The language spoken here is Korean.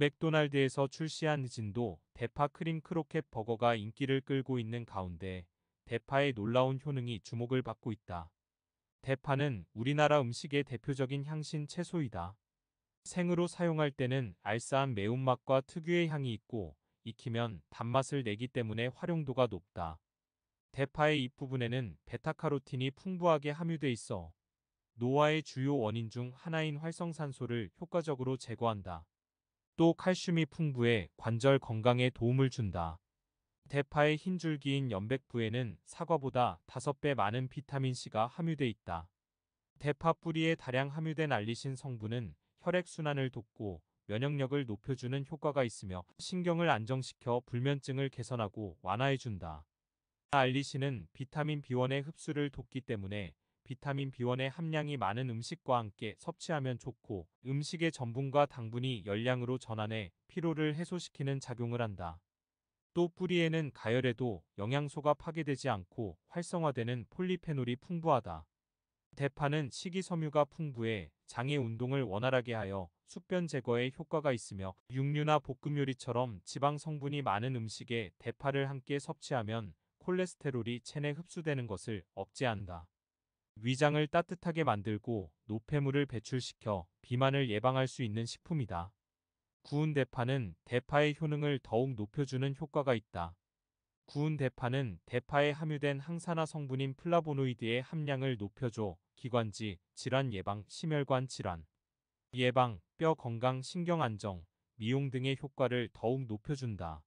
맥도날드에서 출시한 진도 대파 크림 크로켓 버거가 인기를 끌고 있는 가운데 대파의 놀라운 효능이 주목을 받고 있다. 대파는 우리나라 음식의 대표적인 향신 채소이다. 생으로 사용할 때는 알싸한 매운맛과 특유의 향이 있고 익히면 단맛을 내기 때문에 활용도가 높다. 대파의 잎부분에는 베타카로틴이 풍부하게 함유돼 있어 노화의 주요 원인 중 하나인 활성산소를 효과적으로 제거한다. 또 칼슘이 풍부해 관절 건강에 도움을 준다. 대파의 흰 줄기인 연백부에는 사과보다 5배 많은 비타민C가 함유되어 있다. 대파 뿌리에 다량 함유된 알리신 성분은 혈액순환을 돕고 면역력을 높여주는 효과가 있으며 신경을 안정시켜 불면증을 개선하고 완화해준다. 알리신은 비타민 B1의 흡수를 돕기 때문에 비타민 B1의 함량이 많은 음식과 함께 섭취하면 좋고 음식의 전분과 당분이 열량으로 전환해 피로를 해소시키는 작용을 한다. 또 뿌리에는 가열에도 영양소가 파괴되지 않고 활성화되는 폴리페놀이 풍부하다. 대파는 식이섬유가 풍부해 장의 운동을 원활하게 하여 숙변 제거에 효과가 있으며 육류나 볶음 요리처럼 지방 성분이 많은 음식에 대파를 함께 섭취하면 콜레스테롤이 체내 흡수되는 것을 억제한다. 위장을 따뜻하게 만들고 노폐물을 배출시켜 비만을 예방할 수 있는 식품이다. 구운 대파는 대파의 효능을 더욱 높여주는 효과가 있다. 구운 대파는 대파에 함유된 항산화 성분인 플라보노이드의 함량을 높여줘 기관지, 질환 예방, 심혈관 질환, 예방, 뼈 건강, 신경 안정, 미용 등의 효과를 더욱 높여준다.